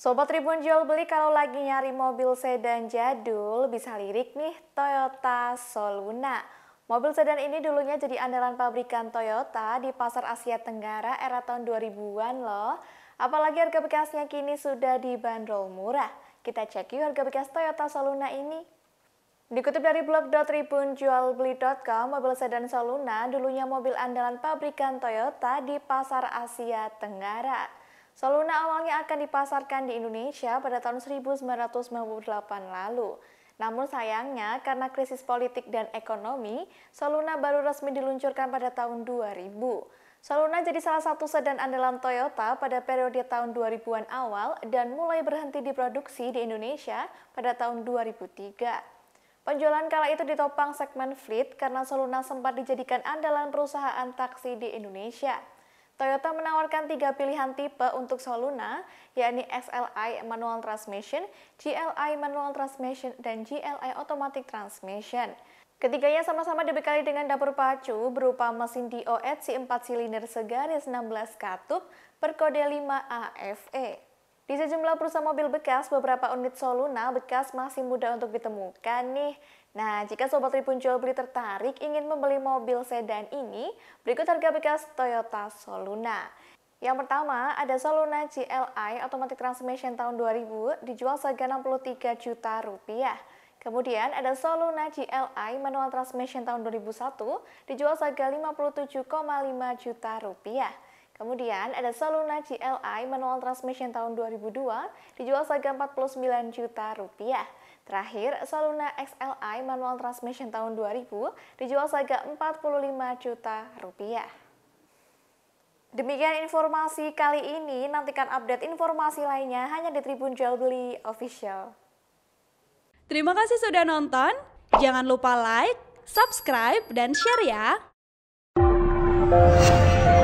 Sobat Tribun Jual Beli kalau lagi nyari mobil sedan jadul bisa lirik nih Toyota Soluna. Mobil sedan ini dulunya jadi andalan pabrikan Toyota di pasar Asia Tenggara era tahun 2000-an loh. Apalagi harga bekasnya kini sudah dibanderol murah. Kita cek yuk harga bekas Toyota Soluna ini. Dikutip dari blog.tribunjualbeli.com, mobil sedan Soluna dulunya mobil andalan pabrikan Toyota di pasar Asia Tenggara. Soluna awalnya akan dipasarkan di Indonesia pada tahun 1998 lalu. Namun sayangnya karena krisis politik dan ekonomi, Soluna baru resmi diluncurkan pada tahun 2000. Soluna jadi salah satu sedan andalan Toyota pada periode tahun 2000-an awal dan mulai berhenti diproduksi di Indonesia pada tahun 2003. Penjualan kala itu ditopang segmen fleet karena Soluna sempat dijadikan andalan perusahaan taksi di Indonesia. Toyota menawarkan tiga pilihan tipe untuk Soluna, yakni XLI Manual Transmission, GLI Manual Transmission, dan GLI Automatic Transmission. Ketiganya sama-sama dibekali dengan dapur pacu berupa mesin DOHC 4 silinder segaris 16 katup berkode 5 AFE. Di sejumlah perusahaan mobil bekas, beberapa unit Soluna bekas masih mudah untuk ditemukan nih. Nah, jika Sobat Tribun Jual Beli tertarik ingin membeli mobil sedan ini, berikut harga bekas Toyota Soluna. Yang pertama, ada Soluna GLI Automatic Transmission tahun 2000 dijual seharga 63 juta rupiah. Kemudian ada Soluna GLI Manual Transmission tahun 2001 dijual seharga 57,5 juta rupiah. Kemudian ada Saluna GLI manual transmission tahun 2002 dijual seharga 49 juta rupiah. Terakhir, Saluna XLI manual transmission tahun 2000 dijual seharga 45 juta rupiah. Demikian informasi kali ini, nantikan update informasi lainnya hanya di Tribun Jual Beli Official. Terima kasih sudah nonton, jangan lupa like, subscribe, dan share ya!